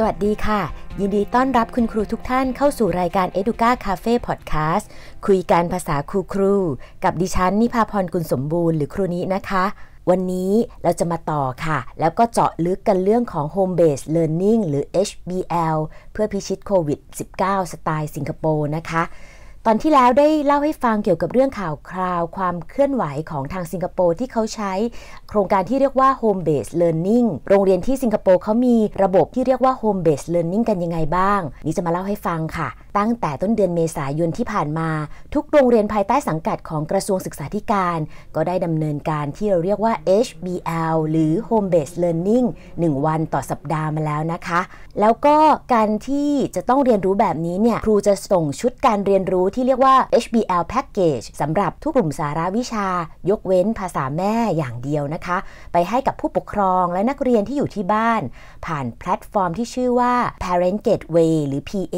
สวัสดีค่ะ ยินดีต้อนรับคุณครูทุกท่านเข้าสู่รายการ Educa Cafe Podcast คุยการภาษาครูครู กับดิฉันนิพาพรกุลสมบูรณ์หรือครูนี้นะคะ วันนี้เราจะมาต่อค่ะ แล้วก็เจาะลึกกันเรื่องของ Home Based Learning หรือ HBL เพื่อพิชิตโควิด -19 สไตล์สิงคโปร์นะคะตอนที่แล้วได้เล่าให้ฟังเกี่ยวกับเรื่องข่าวคราวความเคลื่อนไหวของทางสิงคโปร์ที่เขาใช้โครงการที่เรียกว่า Home Based Learning โรงเรียนที่สิงคโปร์เขามีระบบที่เรียกว่า Home Based Learning กันยังไงบ้าง นี่จะมาเล่าให้ฟังค่ะ ตั้งแต่ต้นเดือนเมษายนที่ผ่านมาทุกโรงเรียนภายใต้สังกัดของกระทรวงศึกษาธิการ ก็ได้ดำเนินการที่เราเรียกว่า HBL หรือ Home Based Learning 1วันต่อสัปดาห์มาแล้วนะคะ แล้วก็การที่จะต้องเรียนรู้แบบนี้เนี่ยครูจะส่งชุดการเรียนรู้ที่เรียกว่า HBL Package สำหรับทุกกลุ่มสาระวิชายกเว้นภาษาแม่อย่างเดียวนะคะ ไปให้กับผู้ปกครองและนักเรียนที่อยู่ที่บ้าน ผ่านแพลตฟอร์มที่ชื่อว่า Parent Gateway หรือ PA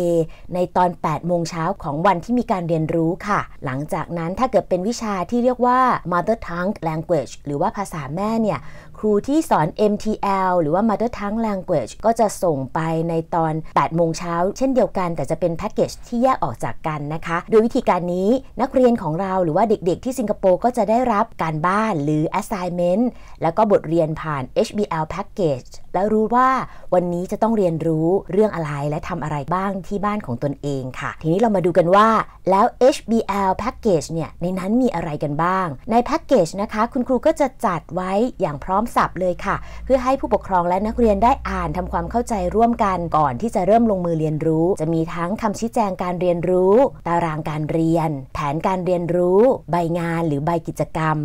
ในตอน 8 โมงเช้าของวันที่มีการเรียนรู้ค่ะ หลังจากนั้นถ้าเกิดเป็นวิชาที่เรียกว่า Mother Tongue Language หรือว่าภาษาแม่เนี่ยครูที่สอน MTL หรือว่า Mother Tongue Language ก็จะส่งไปในตอน 8 โมงเช้าเช่นเดียวกัน แต่จะเป็นแพ็กเกจที่แยกออกจากกันนะคะ โดยวิธีการนี้ นักเรียนของเราหรือว่าเด็กๆที่สิงคโปร์ ก็จะได้รับการบ้านหรือ assignment แล้วก็บทเรียนผ่าน HBL package และรู้ว่าวันนี้จะต้องเรียนรู้เรื่องอะไรและทำอะไรบ้างที่บ้านของตนเองค่ะ ทีนี้เรามาดูกันว่าแล้ว HBL Package เนี่ยในนั้นมีอะไรกันบ้าง ในแพ็กเกจนะคะ คุณครูก็จะจัดไว้อย่างพร้อมสับเลยค่ะ เพื่อให้ผู้ปกครองและนักเรียนได้อ่านทำความเข้าใจร่วมกันก่อนที่จะเริ่มลงมือเรียนรู้ จะมีทั้งคำชี้แจงการเรียนรู้ ตารางการเรียน แผนการเรียนรู้ ใบงานหรือใบกิจกรรม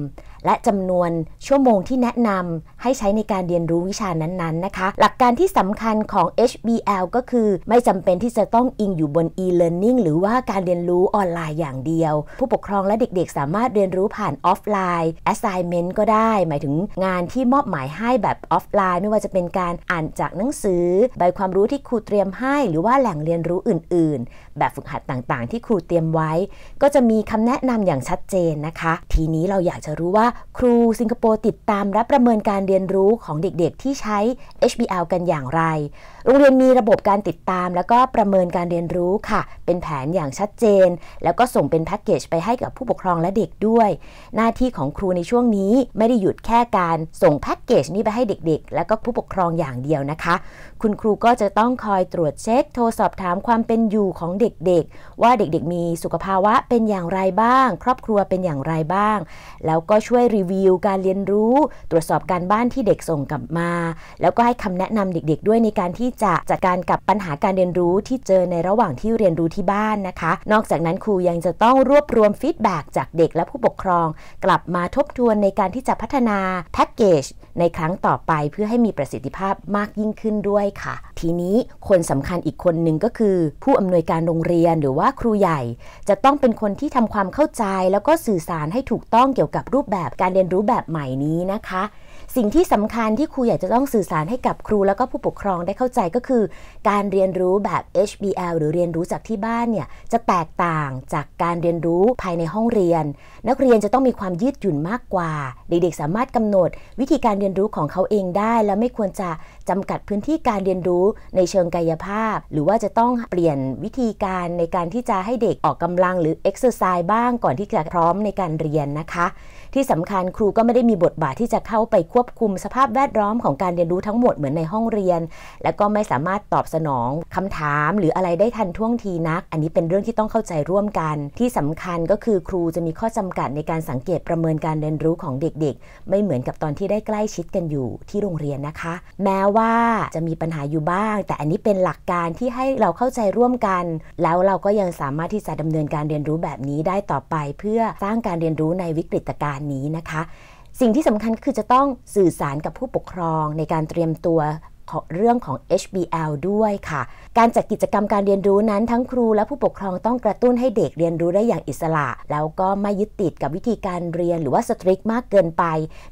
และจำนวนชั่วโมงที่แนะนำให้ใช้ในการเรียนรู้วิชานั้นๆนะคะ หลักการที่สำคัญของ HBL ก็คือไม่จำเป็นที่จะต้องอิงอยู่บน e-learning หรือว่าการเรียนรู้ออนไลน์อย่างเดียว ผู้ปกครองและเด็กๆ สามารถเรียนรู้ผ่านออฟไลน์ assignment ก็ได้ หมายถึงงานที่มอบหมายให้แบบออฟไลน์ ไม่ว่าจะเป็นการอ่านจากหนังสือใบความรู้ที่ครูเตรียมให้หรือว่าแหล่งเรียนรู้อื่น ๆ แบบฝึกหัดต่างๆ ที่ครูเตรียมไว้ ก็จะมีคำแนะนำอย่างชัดเจนนะคะ ทีนี้เราอยากจะรู้ว่าครูสิงคโปร์ติดตามรับประเมินการเรียนรู้ของเด็กๆที่ใช้ HBL กันอย่างไรโรงเรียนมีระบบการติดตาม แล้วก็ประเมินการเรียนรู้ค่ะ เป็นแผนอย่างชัดเจน แล้วก็ส่งเป็นแพ็กเกจไปให้กับผู้ปกครองและเด็กด้วย หน้าที่ของครูในช่วงนี้ไม่ได้หยุดแค่การส่งแพ็กเกจนี้ไปให้เด็กๆแล้วก็ผู้ปกครองอย่างเดียวนะคะ คุณครูก็จะต้องคอยตรวจเช็ค โทรสอบถามความเป็นอยู่ของเด็ก ๆ ว่าเด็กๆ มีสุขภาวะเป็นอย่างไรบ้าง ครอบครัวเป็นอย่างไรบ้าง แล้วก็ช่วยรีวิวการเรียนรู้ ตรวจสอบการบ้านที่เด็กส่งกลับมา แล้วก็ให้คำแนะนำเด็ก ๆ ด้วยในการที่จะจัดการกับปัญหาการเรียนรู้ที่เจอในระหว่างที่เรียนรู้ที่บ้านนะคะ นอกจากนั้นครูยังจะต้องรวบรวมฟีดแบ็กจากเด็กและผู้ปกครอง กลับมาทบทวนในการที่จะพัฒนาแพ็กเกจในครั้งต่อไปเพื่อให้มีประสิทธิภาพมากยิ่งขึ้นด้วยค่ะ ทีนี้คนสำคัญอีกคนหนึ่งก็คือ ผู้อำนวยการโรงเรียนหรือว่าครูใหญ่ จะต้องเป็นคนที่ทำความเข้าใจ แล้วก็สื่อสารให้ถูกต้องเกี่ยวกับรูปแบบการเรียนรู้แบบใหม่นี้นะคะสิ่งที่สำคัญที่ครูอยากจะต้องสื่อสารให้กับครู แล้วก็ผู้ปกครองได้เข้าใจก็คือ การเรียนรู้แบบ HBL หรือเรียนรู้จากที่บ้านเนี่ยจะแตกต่างจากการเรียนรู้ภายในห้องเรียน นักเรียนจะต้องมีความยืดหยุ่นมากกว่าเด็กๆสามารถกำหนดวิธีการเรียนรู้ของเขาเองได้ และไม่ควรจะจำกัดพื้นที่การเรียนรู้ในเชิงกายภาพ หรือว่าจะต้องเปลี่ยนวิธีการในการที่จะให้เด็กออกกำลังหรือเอ็กซ์ไซส์บ้างก่อนที่จะพร้อมในการเรียนนะคะที่สำคัญครูก็ไม่ได้มีบทบาทที่จะเข้าไปควบคุมสภาพแวดล้อมของการเรียนรู้ทั้งหมดเหมือนในห้องเรียน และก็ไม่สามารถตอบสนอง คำถามหรืออะไรได้ทันท่วงทีนัก อันนี้เป็นเรื่องที่ต้องเข้าใจร่วมกัน ที่สำคัญก็คือครูจะมีข้อจำกัดในการสังเกตประเมินการเรียนรู้ของเด็ก ๆ ไม่เหมือนกับตอนที่ได้ใกล้ชิดกันอยู่ที่โรงเรียนนะคะ แม้ว่าจะมีปัญหาอยู่บ้าง แต่อันนี้เป็นหลักการที่ให้เราเข้าใจร่วมกัน แล้วเราก็ยังสามารถที่จะดำเนินการเรียนรู้แบบนี้ได้ต่อไป เพื่อสร้างการเรียนรู้ในวิกฤตการณ์นี้นะคะสิ่งที่สำคัญคือจะต้องสื่อสารกับผู้ปกครอง ในการเตรียมตัวเรื่องของ HBL ด้วยค่ะ การจัดกิจกรรมการเรียนรู้นั้นทั้งครูและผู้ปกครองต้องกระตุ้นให้เด็กเรียนรู้ได้อย่างอิสระแล้วก็ไม่ยึดติดกับวิธีการเรียนหรือว่าสตริกมากเกินไป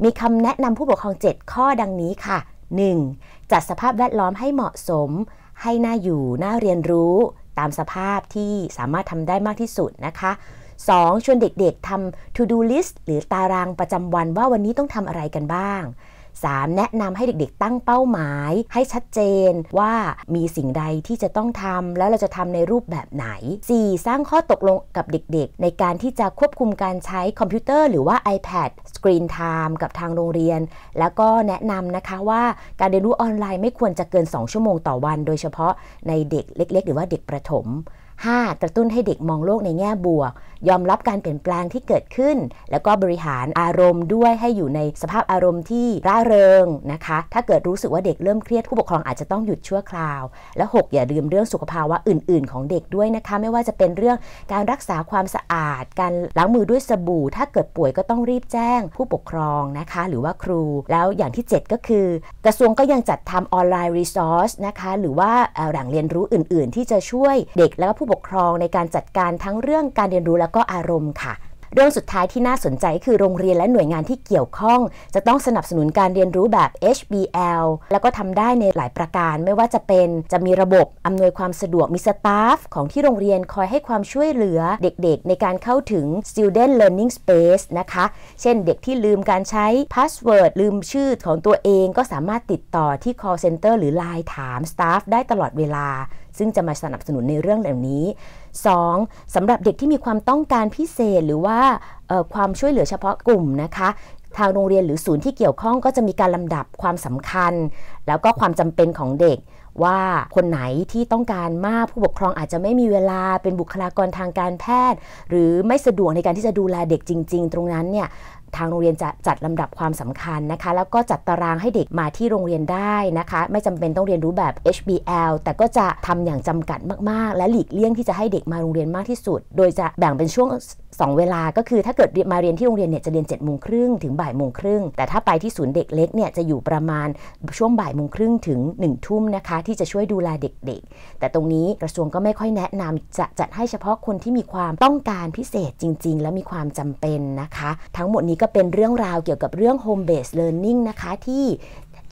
มีคำแนะนำผู้ปกครอง 7 ข้อดังนี้ค่ะ 1. จัดสภาพแวดล้อมให้เหมาะสม ให้น่าอยู่น่าเรียนรู้ตามสภาพที่สามารถทำได้มากที่สุดนะคะ 2. ชวนเด็กๆทำ to do list หรือตารางประจำวันว่าวันนี้ต้องทำอะไรกันบ้าง 3. แนะนำให้เด็กๆ ตั้งเป้าหมายให้ชัดเจนว่ามีสิ่งใดที่จะต้องทำแล้วเราจะทำในรูปแบบไหน 4. สร้างข้อตกลงกับเด็กๆ ในการที่จะควบคุมการใช้คอมพิวเตอร์หรือว่า iPad Screen Time กับทางโรงเรียน แล้วก็แนะนำนะคะว่าการเรียนรู้ออนไลน์ไม่ควรจะเกิน 2 ชั่วโมงต่อวัน โดยเฉพาะในเด็กเล็ก ๆ หรือว่าเด็กประถม 5. กระตุ้นให้เด็กมองโลกในแง่บวก ยอมรับการเปลี่ยนแปลงที่เกิดขึ้น แล้วก็บริหารอารมณ์ด้วยให้อยู่ในสภาพอารมณ์ที่ร่าเริงนะคะ ถ้าเกิดรู้สึกว่าเด็กเริ่มเครียด ผู้ปกครองอาจจะต้องหยุดชั่วคราวและ6อย่าลืมเรื่องสุขภาวะอื่นๆของเด็กด้วยนะคะไม่ว่าจะเป็นเรื่องการรักษาความสะอาด การล้างมือด้วยสบู่ ถ้าเกิดป่วยก็ต้องรีบแจ้งผู้ปกครองนะคะหรือว่าครู แล้วอย่างที่ 7 ก็คือ กระทรวงก็ยังจัดทำออนไลน์รีซอสนะคะหรือว่าแหล่งเรียนรู้อื่นๆ ที่จะช่วยเด็กและผู้ปปกครองในการจัดการทั้งเรื่องการเรียนรู้และก็อารมณ์ค่ะเรื่องสุดท้ายที่น่าสนใจคือโรงเรียนและหน่วยงานที่เกี่ยวข้อง จะต้องสนับสนุนการเรียนรู้แบบ HBL แล้วก็ทำได้ในหลายประการไม่ว่าจะเป็นจะมีระบบอำนวยความสะดวกมีสตาฟของที่โรงเรียนคอยให้ความช่วยเหลือเด็กๆในการเข้าถึง student learning space นะคะเช่นเด็กที่ลืมการใช้ password ลืมชื่อของตัวเองก็สามารถติดต่อที่ call center หรือ Line ถามสตาฟได้ตลอดเวลาซึ่งจะมาสนับสนุนในเรื่องเหล่านี้ 2. สำหรับเด็กที่มีความต้องการพิเศษหรือว่าความช่วยเหลือเฉพาะกลุ่มนะคะ ทางโรงเรียนหรือศูนย์ที่เกี่ยวข้องก็จะมีการลำดับความสำคัญ แล้วก็ความจำเป็นของเด็ก ว่าคนไหนที่ต้องการมากผู้ปกครองอาจจะไม่มีเวลาเป็นบุคลากรทางการแพทย์ หรือไม่สะดวกในการที่จะดูแลเด็กจริงๆ ตรงนั้นเนี่ยทางโรงเรียนจะจัดลำดับความสำคัญนะคะแล้วก็จัดตารางให้เด็กมาที่โรงเรียนได้นะคะ ไม่จำเป็นต้องเรียนรู้แบบ HBL แต่ก็จะทำอย่างจำกัดมากๆ และหลีกเลี่ยงที่จะให้เด็กมาโรงเรียนมากที่สุด โดยจะแบ่งเป็นช่วงสองเวลาก็คือถ้าเกิดมาเรียนที่โรงเรียนเนี่ยจะเรียน7จ็ดโมงครึ่งถึงบ่ายโมงครึ่งแต่ถ้าไปที่ศูนย์เด็กเล็กเนี่ยจะอยู่ประมาณช่วงบ่ายโมงครึ่งถึง1นึ่ทุ่มนะคะที่จะช่วยดูแลเด็กๆ แต่ตรงนี้กระทรวงก็ไม่ค่อยแนะนำจะจัดให้เฉพาะคนที่มีความต้องการพิเศษจริงๆ และมีความจำเป็นนะคะ ทั้งหมดนี้ก็เป็นเรื่องราวเกี่ยวกับเรื่อง home based learning นะคะที่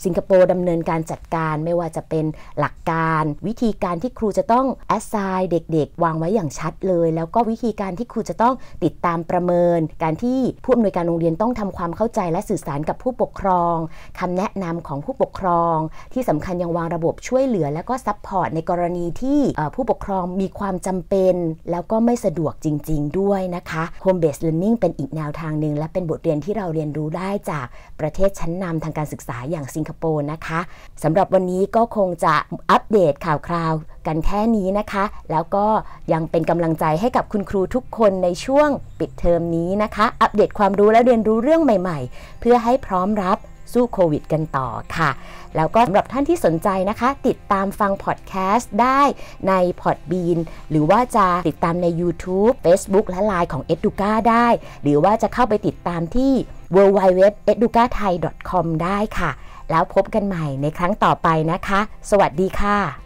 สิงคโปร์ดำเนินการจัดการ ไม่ว่าจะเป็นหลักการ วิธีการที่ครูจะต้องแอสไ g นเด็กๆวางไว้อย่างชัดเลย แล้วก็วิธีการที่ครูจะต้องติดตามประเมิน การที่ผู้อำนวยการโรงเรียนต้องทำความเข้าใจและสื่อสารกับผู้ปกครอง คำแนะนำของผู้ปกครอง ที่สำคัญยังวางระบบช่วยเหลือ และก็ซัพพอร์ตในกรณีที่ผู้ปกครองมีความจำเป็น แล้วก็ไม่สะดวกจริง ๆ ด้วยนะคะโฮมเบสเร e a นนิ่งเป็นอีกแนวทางหนึ่งและเป็นบทเรียนที่เราเรียนรู้ได้จากประเทศชั้นนำทางการศึกษาอย่างสิงคคโปร์นะคะสำหรับวันนี้ก็คงจะอัปเดตข่าวคราวกันแค่นี้นะคะ แล้วก็ยังเป็นกำลังใจให้กับคุณครูทุกคนในช่วงปิดเทอมนี้นะคะ อัปเดตความรู้และเรียนรู้เรื่องใหม่ ๆ เพื่อให้พร้อมรับสู้โควิดกันต่อค่ะ แล้วก็สำหรับท่านที่สนใจนะคะ ติดตามฟังพอดแคสต์ได้ใน Podbean หรือว่าจะติดตามใน YouTube Facebook และ Line ของ Educa ได้ หรือว่าจะเข้าไปติดตามที่ www.educathai.com ได้ค่ะแล้วพบกันใหม่ในครั้งต่อไปนะคะ สวัสดีค่ะ